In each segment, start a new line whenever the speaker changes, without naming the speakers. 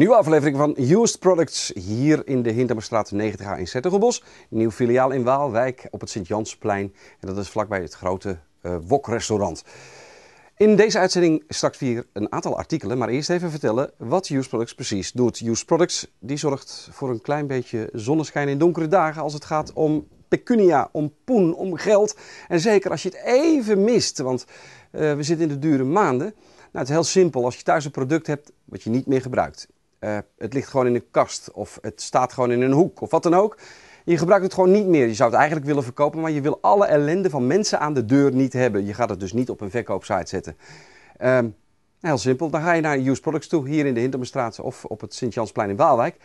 Nieuwe aflevering van Used Products hier in de Hintermestraat 90A in Zettergebos. Nieuw filiaal in Waalwijk op het Sint-Jansplein. En dat is vlakbij het grote uh, Wok-restaurant. In deze uitzending straks weer een aantal artikelen, maar eerst even vertellen wat Use Products precies doet. Use Products die zorgt voor een klein beetje zonneschijn in donkere dagen als het gaat om pecunia, om poen, om geld. En zeker als je het even mist, want eh, we zitten in de dure maanden. Nou, het is heel simpel. Als je thuis een product hebt wat je niet meer gebruikt eh, het ligt gewoon in een kast of het staat gewoon in een hoek of wat dan ook. Je gebruikt het gewoon niet meer. Je zou het eigenlijk willen verkopen, maar je wil alle ellende van mensen aan de deur niet hebben. Je gaat het dus niet op een verkoopsite zetten. Ehm, nou, heel simpel, dan ga je naar Use Products toe, hier in de Hintermanstraat of op het Sint-Jansplein in Waalwijk.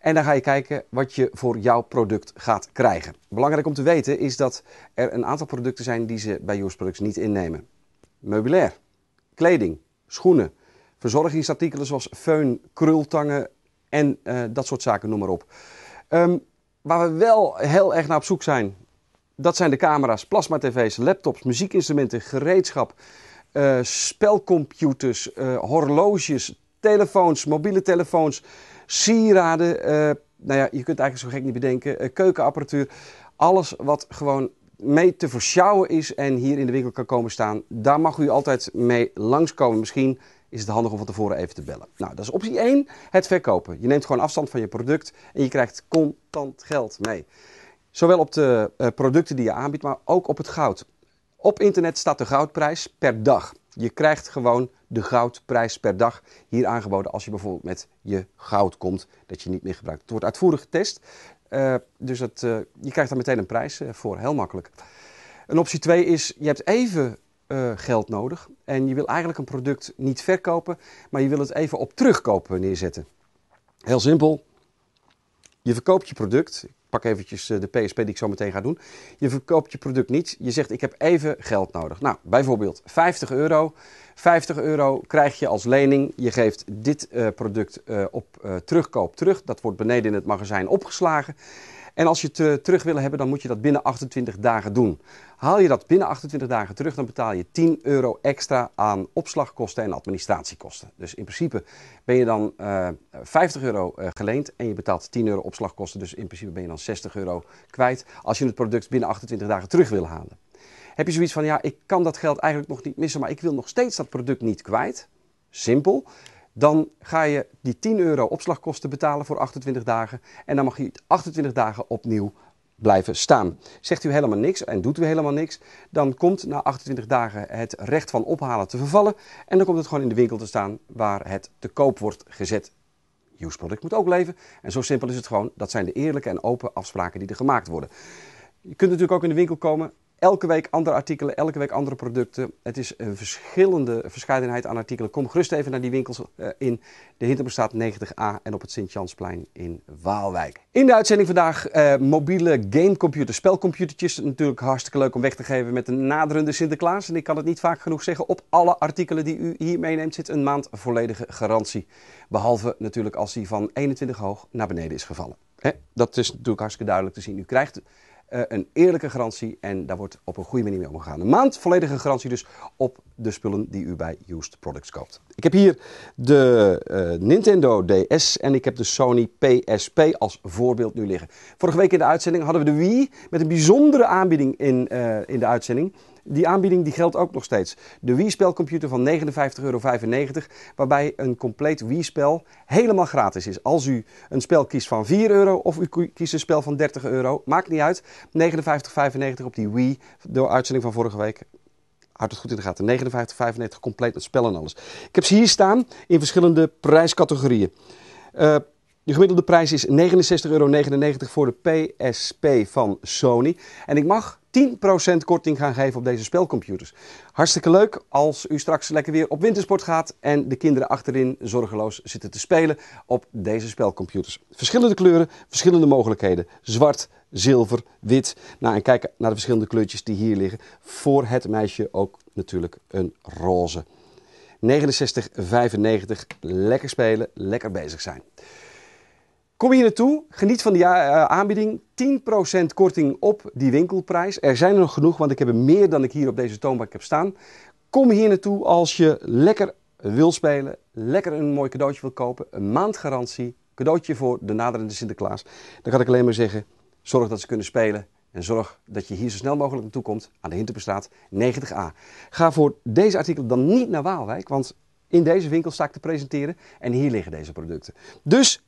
En dan ga je kijken wat je voor jouw product gaat krijgen. Belangrijk om te weten is dat er een aantal producten zijn die ze bij Used Products niet innemen. Meubilair, kleding, schoenen, verzorgingsartikelen zoals föhn, krultangen en eh, dat soort zaken, noem maar op. Ehm, waar we wel heel erg naar op zoek zijn, dat zijn de camera's, plasma-tv's, laptops, muziekinstrumenten, gereedschap, eh, spelcomputers, eh, horloges, telefoons, mobiele telefoons, sieraden. nou ja, je kunt eigenlijk zo gek niet bedenken. keukenapparatuur. Alles wat gewoon mee te versjouwen is en hier in de winkel kan komen staan, daar mag u altijd mee langskomen. Misschien is het handig om van tevoren even te bellen. Nou, dat is optie 1, het verkopen. Je neemt gewoon afstand van je product en je krijgt contant geld mee. Zowel op de eh, producten die je aanbiedt, maar ook op het goud. Op internet staat de goudprijs per dag. Je krijgt gewoon de goudprijs per dag hier aangeboden als je bijvoorbeeld met je goud komt dat je niet meer gebruikt. Het wordt uitvoerig getest, eh, dus eh, je krijgt daar meteen een prijs voor, heel makkelijk. Een optie 2 is, je hebt even eh, geld nodig. En je wil eigenlijk een product niet verkopen, maar je wil het even op terugkopen neerzetten. Heel simpel. Je verkoopt je product. Ik pak eventjes eh, de PSP die ik zo meteen ga doen. Je verkoopt je product niet. Je zegt ik heb even geld nodig. Nou, bijvoorbeeld 50 euro. 50 euro krijg je als lening. Je geeft dit eh, product op terugkoop terug. Dat wordt beneden in het magazijn opgeslagen. En als je het eh, terug wil hebben, dan moet je dat binnen 28 dagen doen. Haal je dat binnen 28 dagen terug, dan betaal je 10 euro extra aan opslagkosten en administratiekosten. Dus in principe ben je dan 50 eh, euro eh, geleend en je betaalt 10 euro opslagkosten. Dus in principe ben je dan 60 euro kwijt als je het product binnen 28 dagen terug wil halen. Heb je zoiets van, ja, ik kan dat geld eigenlijk nog niet missen, maar ik wil nog steeds dat product niet kwijt? Simpel dan ga je die 10 euro opslagkosten betalen voor 28 dagen. En dan mag je 28 dagen opnieuw blijven staan. Zegt u helemaal niks en doet u helemaal niks, dan komt na 28 dagen het recht van ophalen te vervallen. En dan komt het gewoon in de winkel te staan waar het te koop wordt gezet. Use product moet ook leven. En zo simpel is het gewoon. Dat zijn de eerlijke en open afspraken die er gemaakt worden. Je kunt natuurlijk ook in de winkel komen Elke week andere artikelen, elke week andere producten. Het is een verschillende verscheidenheid aan artikelen. Kom gerust even naar die winkels eh, in de Hinterbestaat 90A en op het Sint-Jansplein in Waalwijk. In de uitzending vandaag eh, mobiele gamecomputers, spelcomputertjes. Natuurlijk hartstikke leuk om weg te geven met een naderende Sinterklaas. En ik kan het niet vaak genoeg zeggen, op alle artikelen die u hier meeneemt zit een maand volledige garantie. Behalve natuurlijk als die van 21 hoog naar beneden is gevallen. dat is natuurlijk hartstikke duidelijk te zien. U krijgt eh, een eerlijke garantie en daar wordt op een goede manier mee omgegaan. Een maand volledige garantie dus op de spullen die u bij Used Products koopt. Ik heb hier de eh, Nintendo DS en ik heb de Sony PSP als voorbeeld nu liggen. Vorige week in de uitzending hadden we de Wii met een bijzondere aanbieding in, eh, in de uitzending. Die aanbieding die geldt ook nog steeds. De Wii-spelcomputer van 59,95 euro, waarbij een compleet Wii-spel helemaal gratis is. Als u een spel kiest van 4 euro of u kiest een spel van 30 euro, maakt niet uit. 59,95 op die Wii, door uitzending van vorige week. Houd het goed in de gaten. 59,95 compleet met spel en alles. Ik heb ze hier staan in verschillende prijscategorieën. Eh, de gemiddelde prijs is 69,99 euro voor de PSP van Sony. En ik mag 10% korting gaan geven op deze spelcomputers. Hartstikke leuk als u straks lekker weer op wintersport gaat en de kinderen achterin zorgeloos zitten te spelen op deze spelcomputers. Verschillende kleuren, verschillende mogelijkheden. Zwart, zilver, wit. Nou, en kijk naar de verschillende kleurtjes die hier liggen. Voor het meisje ook natuurlijk een roze. 69,95. Lekker spelen, lekker bezig zijn. Kom hier naartoe, geniet van die eh, eh, aanbieding. 10% korting op die winkelprijs. Er zijn er nog genoeg, want ik heb er meer dan ik hier op deze toonbank heb staan. Kom hier naartoe als je lekker wil spelen, lekker een mooi cadeautje wil kopen. Een maand garantie, cadeautje voor de naderende Sinterklaas. Dan kan ik alleen maar zeggen, zorg dat ze kunnen spelen. En zorg dat je hier zo snel mogelijk naartoe komt aan de Hinterbestraat 90a. Ga voor deze artikel dan niet naar Waalwijk, want in deze winkel sta ik te presenteren. En hier liggen deze producten. Dus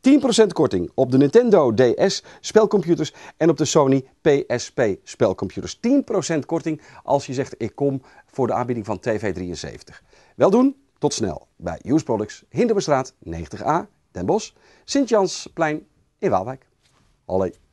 10% korting op de Nintendo DS spelcomputers en op de Sony PSP spelcomputers. 10% korting als je zegt ik kom voor de aanbieding van TV73. Wel doen, tot snel bij Use Products Hinderbestraat 90A, Den Bosch, Sint-Jansplein in Waalwijk. Allee.